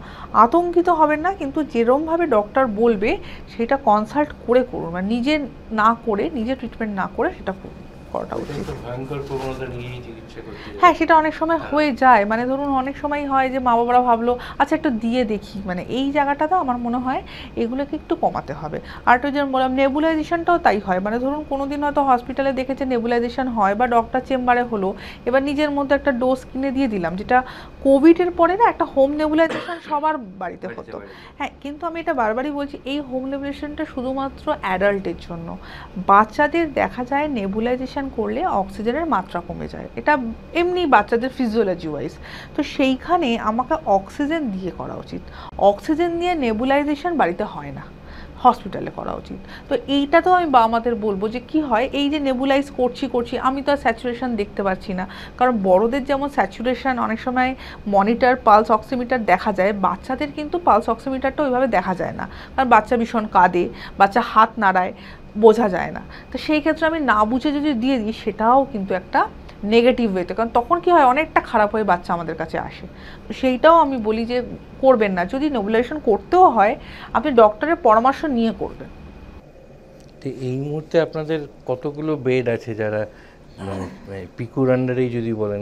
আতঙ্কিত হবেন না কিন্তু যেরমভাবে ডক্টর বলবে সেটা কনসাল্ট করে করুন মানে নিজে না করে নিজে ট্রিটমেন্ট না করে সেটা করুন করাটা উচিত হ্যাঁ সেটা অনেক সময় হ্যাঁ। হয়ে যায় মানে ধরুন অনেক সময় হয় যে মা বাবারা ভাবলো আচ্ছা একটু দিয়ে দেখি মানে এই জায়গাটা তো আমার মনে হয় এগুলোকে একটু কমাতে হবে আর তো যেমন বললাম নেবুলাইজেশনটাও তাই হয় মানে ধরুন কোনো দিন হয়তো হসপিটালে দেখেছে নেবুলাইজেশন হয় বা ডক্টর চেম্বারে হলো এবার নিজের মধ্যে একটা ডোজ কিনে দিয়ে দিলাম যেটা কোভিডের পরে না একটা হোম নেবুলাইজেশন সবার বাড়িতে হতো হ্যাঁ কিন্তু আমি এটা বারবারই বলছি এই হোম নেবুলাইজেশনটা শুধুমাত্র অ্যাডাল্টের জন্য বাচ্চাদের দেখা যায় নেবুলাইজেশন ইনহেলেশান করলে অক্সিজেনের মাত্রা কমে যায় এটা এমনি বাচ্চাদের ফিজিওলজি ওয়াইজ তো সেইখানে আমাকে অক্সিজেন দিয়ে করা উচিত অক্সিজেন দিয়ে নেবুলাইজেশন বাড়িতে হয় না হসপিটালে করা উচিত তো এইটা তো আমি বাবা মাদের বলবো যে কি হয় এই যে নেবুলাইজ করছি করছি আমি তো আর স্যাচুরেশন দেখতে পাচ্ছি না কারণ বড়দের যেমন স্যাচুরেশন অনেক সময় মনিটর পালস অক্সিমিটার দেখা যায় বাচ্চাদের কিন্তু পালস অক্সিমিটারটা ওইভাবে দেখা যায় না কারণ বাচ্চা ভীষণ কাঁদে বাচ্চা হাত নাড়ায় বোঝা যায় না তো সেই ক্ষেত্রে আমি না বুঝে যদি দিয়ে দিই সেটাও কিন্তু একটা নেগেটিভ ওয়েতে কারণ তখন কি হয় অনেকটা খারাপ হয়ে বাচ্চা আমাদের কাছে আসে সেইটাও আমি বলি যে করবেন না যদি নোবুলেশন করতেও হয় আপনি ডক্টরের পরামর্শ নিয়ে করবেন তো এই মুহূর্তে আপনাদের কতগুলো বেড আছে যারা পিকুর মানে, আন্ডারেই মানে, যদি বলেন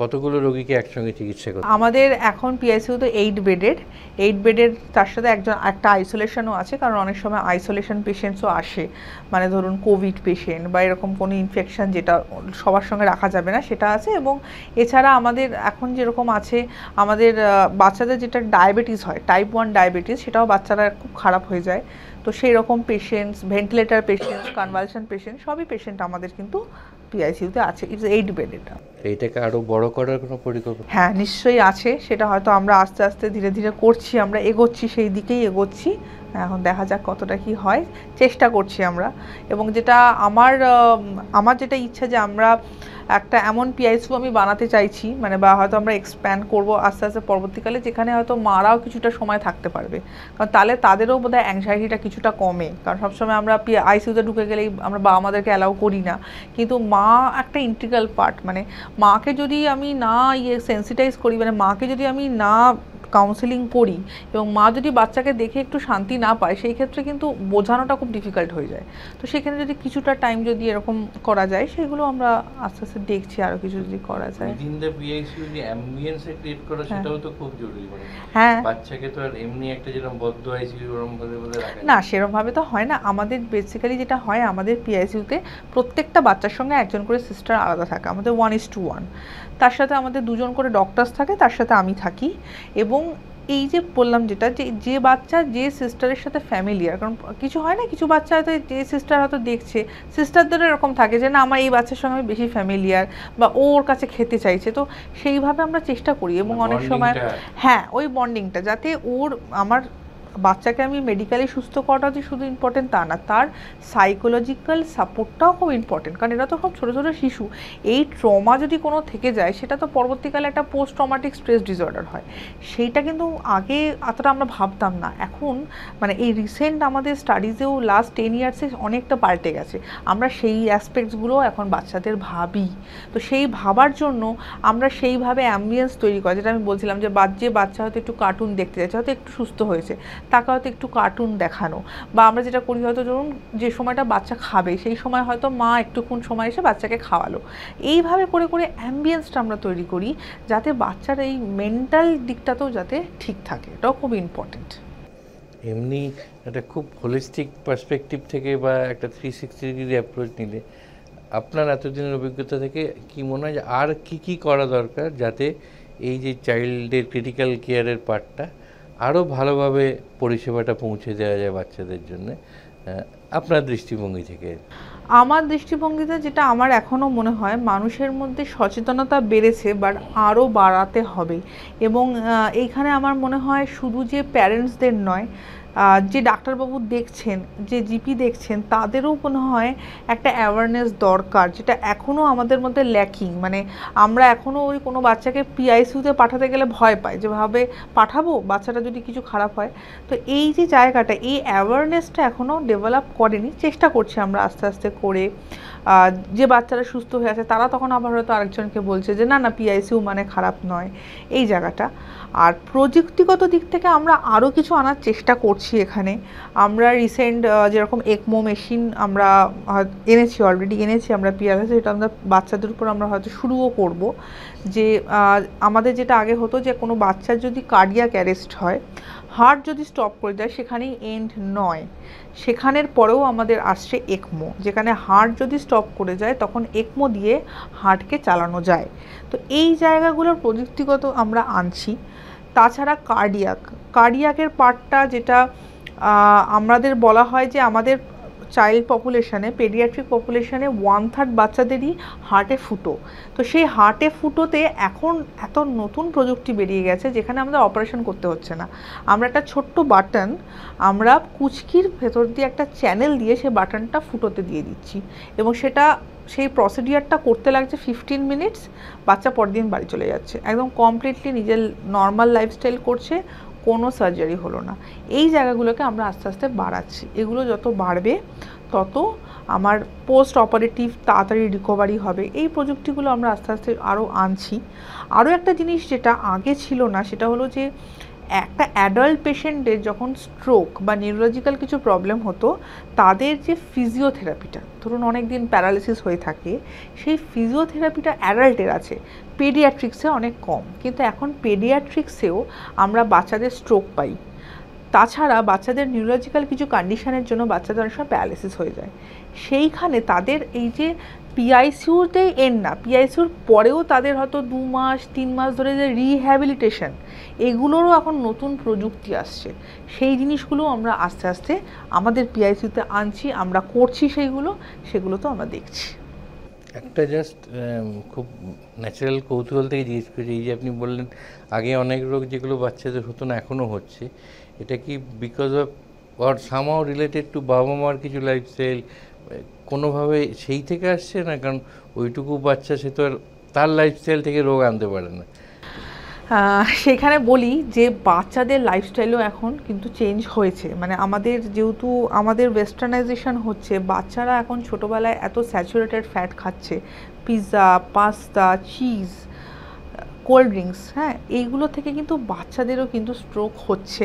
কতগুলো রোগীকে একসঙ্গে চিকিৎসা করতে আমাদের এখন পিআইসিউ তো এইট বেডের এইট বেডের তার সাথে একজন একটা আইসোলেশনও আছে কারণ অনেক সময় আইসোলেশন পেশেন্টসও আসে মানে ধরুন কোভিড পেশেন্ট বা এরকম কোনো ইনফেকশান যেটা সবার সঙ্গে রাখা যাবে না সেটা আছে এবং এছাড়া আমাদের এখন যেরকম আছে আমাদের বাচ্চাদের যেটা ডায়াবেটিস হয় টাইপ ওয়ান ডায়াবেটিস সেটাও বাচ্চারা খুব খারাপ হয়ে যায় তো সেই রকম patients ventilator patients convulsion patient সবই পেশেন্ট আমাদের কিন্তু পিআইসিউতে আছে ইটস এইট বেড এটা এইটাকে আরও বড় করার কোনো পরিকল্পনা হ্যাঁ নিশ্চয়ই আছে সেটা হয়তো আমরা আস্তে আস্তে ধীরে ধীরে করছি আমরা এগোচ্ছি সেই দিকেই এগোচ্ছি এখন দেখা যাক কতটা কি হয় চেষ্টা করছি আমরা এবং যেটা আমার আমার যেটা ইচ্ছা যে আমরা একটা এমন পিআইসিউ আমি বানাতে চাইছি মানে বা হয়তো আমরা এক্সপ্যান্ড করব আস্তে আস্তে পরবর্তীকালে যেখানে হয়তো মারাও কিছুটা সময় থাকতে পারবে কারণ তাহলে তাদেরও বোধ হয় অ্যাংজাইটিটা কিছুটা কমে কারণ সবসময় আমরা আইসিউতে ঢুকে গেলেই আমরা বাবা আমাদেরকে অ্যালাউ করি না কিন্তু মা একটা ইন্টিগ্রাল পার্ট মানে মাকে যদি আমি না ইয়ে সেন্সিটাইজ করি মানে মাকে যদি আমি না কাউন্সেলিং করি এবং মা যদি বাচ্চাকে দেখে একটু শান্তি না পায় সেই ক্ষেত্রে কিন্তু বোঝানোটা খুব ডিফিকাল্ট হয়ে যায় তো সেখানে যদি কিছুটা টাইম যদি এরকম করা যায় সেগুলো আমরা আস্তে আস্তে দেখছি আরও কিছু যদি করা যায় হ্যাঁ। খুব জরুরি মানে হ্যাঁ বাচ্চাকে তো আর এমনি একটা যেরকম বদ্ধ না সেরকম ভাবে তো হয় না আমাদের বেসিক্যালি যেটা হয় আমাদের পিআইসিউতে প্রত্যেকটা বাচ্চার সঙ্গে একজন করে সিস্টার আলাদা থাকে আমাদের ওয়ান ইজ টু ওয়ান তার সাথে আমাদের দুজন করে ডক্টরস থাকে তার সাথে আমি থাকি এবং এই যে বললাম যেটা যে যে বাচ্চা যে সিস্টারের সাথে ফ্যামিলিয়ার কারণ কিছু হয় না কিছু বাচ্চা হয়তো যে সিস্টার হয়তো দেখছে সিস্টারদেরও এরকম থাকে যে না আমার এই বাচ্চার সঙ্গে আমি বেশি ফ্যামিলিয়ার বা ওর কাছে খেতে চাইছে তো সেইভাবে আমরা চেষ্টা করি এবং মানে অনেক সময় হ্যাঁ ওই বন্ডিংটা যাতে ওর আমার বাচ্চাকে আমি মেডিকালি সুস্থ করাটা যে শুধু ইম্পর্টেন্ট তা না তার সাইকোলজিক্যাল সাপোর্টটাও খুব ইম্পর্টেন্ট কারণ এরা তো সব ছোটো ছোটো শিশু এই ট্রমা যদি কোনো থেকে যায় সেটা তো পরবর্তীকালে একটা পোস্ট ট্রমাটিক স্ট্রেস ডিসঅর্ডার হয় সেইটা কিন্তু আগে এতটা আমরা ভাবতাম না এখন মানে এই রিসেন্ট আমাদের স্টাডিজেও লাস্ট টেন ইয়ার্সে অনেকটা পাল্টে গেছে আমরা সেই অ্যাসপেক্টসগুলো এখন বাচ্চাদের ভাবি তো সেই ভাবার জন্য আমরা সেইভাবে অ্যাম্বিয়েন্স তৈরি করা যেটা আমি বলছিলাম যে যে বাচ্চা হয়তো একটু কার্টুন দেখতে যাচ্ছে হয়তো একটু সুস্থ হয়েছে তাকে হয়তো একটু কার্টুন দেখানো বা আমরা যেটা করি হয়তো ধরুন যে সময়টা বাচ্চা খাবে সেই সময় হয়তো মা একটুক্ষণ সময় এসে বাচ্চাকে খাওয়ালো এইভাবে করে করে অ্যাম্বিয়েন্সটা আমরা তৈরি করি যাতে বাচ্চার এই মেন্টাল দিকটাতেও যাতে ঠিক থাকে এটাও খুব ইম্পর্টেন্ট এমনি একটা খুব হোলিস্টিক পার্সপেক্টিভ থেকে বা একটা থ্রি সিক্সটি ডিগ্রি অ্যাপ্রোচ নিলে আপনার এতদিনের অভিজ্ঞতা থেকে কি মনে হয় আর কি কি করা দরকার যাতে এই যে চাইল্ডের ক্রিটিক্যাল কেয়ারের পার্টটা আরও ভালোভাবে পরিষেবাটা পৌঁছে দেওয়া যায় বাচ্চাদের জন্য আপনার দৃষ্টিভঙ্গি থেকে আমার দৃষ্টিভঙ্গিতে যেটা আমার এখনও মনে হয় মানুষের মধ্যে সচেতনতা বেড়েছে বাট আরও বাড়াতে হবে এবং এইখানে আমার মনে হয় শুধু যে প্যারেন্টসদের নয় যে ডাক্তারবাবু দেখছেন যে জিপি দেখছেন তাদেরও মনে হয় একটা অ্যাওয়ারনেস দরকার যেটা এখনও আমাদের মধ্যে ল্যাকিং মানে আমরা এখনও ওই কোনো বাচ্চাকে পিআইসিউতে পাঠাতে গেলে ভয় পাই যেভাবে পাঠাবো বাচ্চাটা যদি কিছু খারাপ হয় তো এই যে জায়গাটা এই অ্যাওয়ারনেসটা এখনও ডেভেলপ করেনি চেষ্টা করছি আমরা আস্তে আস্তে করে যে বাচ্চারা সুস্থ হয়ে আছে তারা তখন আবার হয়তো আরেকজনকে বলছে যে না না পিআইসিউ মানে খারাপ নয় এই জায়গাটা আর প্রযুক্তিগত দিক থেকে আমরা আরও কিছু আনার চেষ্টা করছি এখানে আমরা রিসেন্ট যেরকম একমো মেশিন আমরা এনেছি অলরেডি এনেছি আমরা পিআইসি এটা আমরা বাচ্চাদের উপর আমরা হয়তো শুরুও করব যে আমাদের যেটা আগে হতো যে কোনো বাচ্চার যদি কার্ডিয়াক অ্যারেস্ট হয় হার্ট যদি স্টপ করে দেয় সেখানেই এন্ড নয় সেখানের পরেও আমাদের আসছে একমো যেখানে হার্ট যদি স্টপ করে যায় তখন একমো দিয়ে হার্টকে চালানো যায় তো এই জায়গাগুলোর প্রযুক্তিগত আমরা আনছি তাছাড়া কার্ডিয়াক কার্ডিয়াকের পার্টটা যেটা আমাদের বলা হয় যে আমাদের চাইল্ড পপুলেশানে পেডিয়াট্রিক পপুলেশানে ওয়ান থার্ড বাচ্চাদেরই হার্টে ফুটো তো সেই হার্টে ফুটোতে এখন এত নতুন প্রযুক্তি বেরিয়ে গেছে যেখানে আমাদের অপারেশন করতে হচ্ছে না আমরা একটা ছোট্ট বাটন আমরা কুচকির ভেতর দিয়ে একটা চ্যানেল দিয়ে সেই বাটনটা ফুটোতে দিয়ে দিচ্ছি এবং সেটা সেই প্রসিডিয়ারটা করতে লাগছে ফিফটিন মিনিটস বাচ্চা পরদিন বাড়ি চলে যাচ্ছে একদম কমপ্লিটলি নিজের নর্মাল লাইফস্টাইল করছে কোনো সার্জারি হলো না এই জায়গাগুলোকে আমরা আস্তে আস্তে বাড়াচ্ছি এগুলো যত বাড়বে তত আমার পোস্ট অপারেটিভ তাড়াতাড়ি রিকভারি হবে এই প্রযুক্তিগুলো আমরা আস্তে আস্তে আরও আনছি আরও একটা জিনিস যেটা আগে ছিল না সেটা হলো যে একটা অ্যাডাল্ট পেশেন্টের যখন স্ট্রোক বা নিউরোলজিক্যাল কিছু প্রবলেম হতো তাদের যে ফিজিওথেরাপিটা ধরুন অনেক দিন প্যারালিসিস হয়ে থাকে সেই ফিজিওথেরাপিটা অ্যাডাল্টের আছে পেডিয়াট্রিক্সে অনেক কম কিন্তু এখন পেডিয়াট্রিক্সেও আমরা বাচ্চাদের স্ট্রোক পাই তাছাড়া বাচ্চাদের নিউরোলজিক্যাল কিছু কন্ডিশনের জন্য বাচ্চাদের অনেক সময় প্যারালিসিস হয়ে যায় সেইখানে তাদের এই যে পিআইসিউতেই এন না পিআইসিউর পরেও তাদের হয়তো দু মাস তিন মাস ধরে যে রিহ্যাবিলিটেশন এগুলোরও এখন নতুন প্রযুক্তি আসছে সেই জিনিসগুলো আমরা আস্তে আস্তে আমাদের পিআইসিতে আনছি আমরা করছি সেইগুলো সেগুলো তো আমরা দেখছি একটা জাস্ট খুব ন্যাচারাল কৌতূহল থেকে জিজ্ঞেস করি এই যে আপনি বললেন আগে অনেক রোগ যেগুলো বাচ্চাদের হতো না এখনও হচ্ছে এটা কি বিকজ অফ অর সামাও রিলেটেড টু বাবা মার কিছু লাইফস্টাইল কোনোভাবে সেই থেকে আসছে না কারণ ওইটুকু বাচ্চা সে তো আর তার লাইফস্টাইল থেকে রোগ আনতে পারে না সেখানে বলি যে বাচ্চাদের লাইফস্টাইলও এখন কিন্তু চেঞ্জ হয়েছে মানে আমাদের যেহেতু আমাদের ওয়েস্টার্নাইজেশন হচ্ছে বাচ্চারা এখন ছোটোবেলায় এত স্যাচুরেটেড ফ্যাট খাচ্ছে pizza pasta cheese cold drinks হ্যাঁ এইগুলো থেকে কিন্তু বাচ্চাদেরও কিন্তু স্ট্রোক হচ্ছে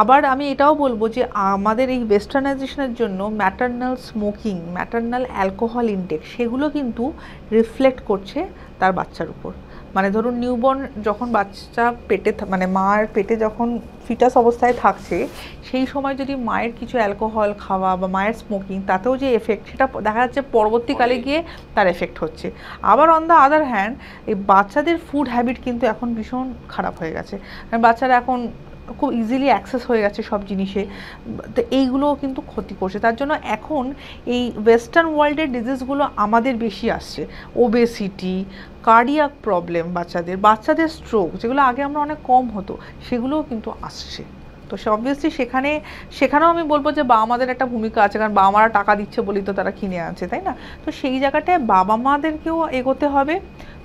আবার আমি এটাও বলবো যে আমাদের এই ওয়েস্টার্নাইজেশনের জন্য maternal smoking maternal alcohol intake সেগুলো কিন্তু রিফ্লেক্ট করছে তার বাচ্চার উপর মানে ধরুন নিউবর্ন যখন বাচ্চা পেটে মানে মার পেটে যখন ফিটাস অবস্থায় থাকছে সেই সময় যদি মায়ের কিছু অ্যালকোহল খাওয়া বা মায়ের স্মোকিং তাতেও যে এফেক্ট সেটা দেখা যাচ্ছে পরবর্তীকালে গিয়ে তার এফেক্ট হচ্ছে আবার অন দ্য আদার হ্যান্ড এই বাচ্চাদের ফুড হ্যাবিট কিন্তু এখন ভীষণ খারাপ হয়ে গেছে বাচ্চারা এখন খুব ইজিলি অ্যাক্সেস হয়ে গেছে সব জিনিসে তো এইগুলোও কিন্তু ক্ষতি করছে তার জন্য এখন এই ওয়েস্টার্ন ওয়ার্ল্ডের ডিজিজগুলো আমাদের বেশি আসছে ওবেসিটি কার্ডিয়াক প্রবলেম বাচ্চাদের বাচ্চাদের স্ট্রোক যেগুলো আগে আমরা অনেক কম হতো সেগুলোও কিন্তু আসছে তো সে অবভিয়াসলি সেখানে সেখানেও আমি বলবো যে বাবা মাদের একটা ভূমিকা আছে কারণ বাবা মারা টাকা দিচ্ছে বলেই তো তারা কিনে আছে তাই না তো সেই জায়গাটায় বাবা মাদেরকেও এগোতে হবে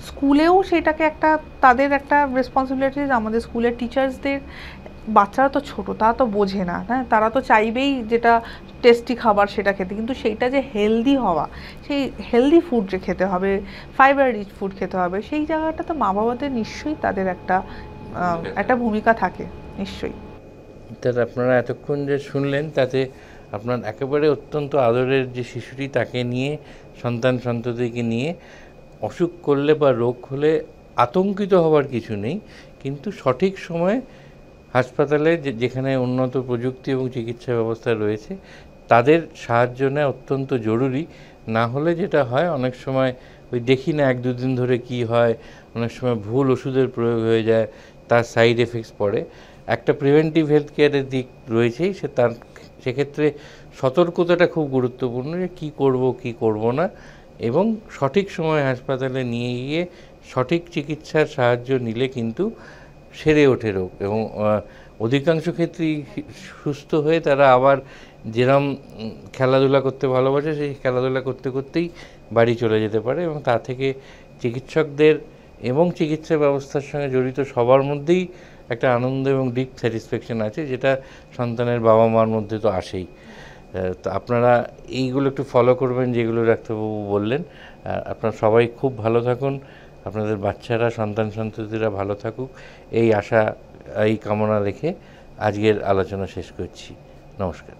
স্কুলেও সেটাকে একটা তাদের একটা রেসপন্সিবিলিটিজ আমাদের স্কুলের টিচার্সদের বাচ্চারা তো ছোট তারা তো বোঝে না হ্যাঁ তারা তো চাইবেই যেটা টেস্টি খাবার সেটা খেতে কিন্তু সেইটা যে হেলদি হওয়া সেই হেলদি ফুড যে খেতে হবে ফাইবার রিচ ফুড খেতে হবে সেই জায়গাটা তো মা বাবাদের নিশ্চয়ই তাদের একটা একটা ভূমিকা থাকে নিশ্চয়ই তার আপনারা এতক্ষণ যে শুনলেন তাতে আপনার একেবারে অত্যন্ত আদরের যে শিশুটি তাকে নিয়ে সন্তান সন্ততিকে নিয়ে অসুখ করলে বা রোগ হলে আতঙ্কিত হওয়ার কিছু নেই কিন্তু সঠিক সময়ে হাসপাতালে যেখানে উন্নত প্রযুক্তি এবং চিকিৎসা ব্যবস্থা রয়েছে তাদের সাহায্য নেওয়া অত্যন্ত জরুরি না হলে যেটা হয় অনেক সময় ওই দেখি না এক দুদিন ধরে কি হয় অনেক সময় ভুল ওষুধের প্রয়োগ হয়ে যায় তার সাইড এফেক্টস পড়ে একটা প্রিভেন্টিভ হেলথ কেয়ারের দিক রয়েছেই সে তার সেক্ষেত্রে সতর্কতাটা খুব গুরুত্বপূর্ণ যে কী করব কি করব না এবং সঠিক সময় হাসপাতালে নিয়ে গিয়ে সঠিক চিকিৎসার সাহায্য নিলে কিন্তু সেরে ওঠে রোগ এবং অধিকাংশ ক্ষেত্রেই সুস্থ হয়ে তারা আবার যেরম খেলাধুলা করতে ভালোবাসে সেই খেলাধুলা করতে করতেই বাড়ি চলে যেতে পারে এবং তা থেকে চিকিৎসকদের এবং চিকিৎসা ব্যবস্থার সঙ্গে জড়িত সবার মধ্যেই একটা আনন্দ এবং ডিপ স্যাটিসফ্যাকশান আছে যেটা সন্তানের বাবা মার মধ্যে তো আসেই তো আপনারা এইগুলো একটু ফলো করবেন যেগুলো ডাক্তারবাবু বললেন আপনারা সবাই খুব ভালো থাকুন আপনাদের বাচ্চারা সন্তান সন্ততিরা ভালো থাকুক এই আশা এই কামনা রেখে আজকের আলোচনা শেষ করছি নমস্কার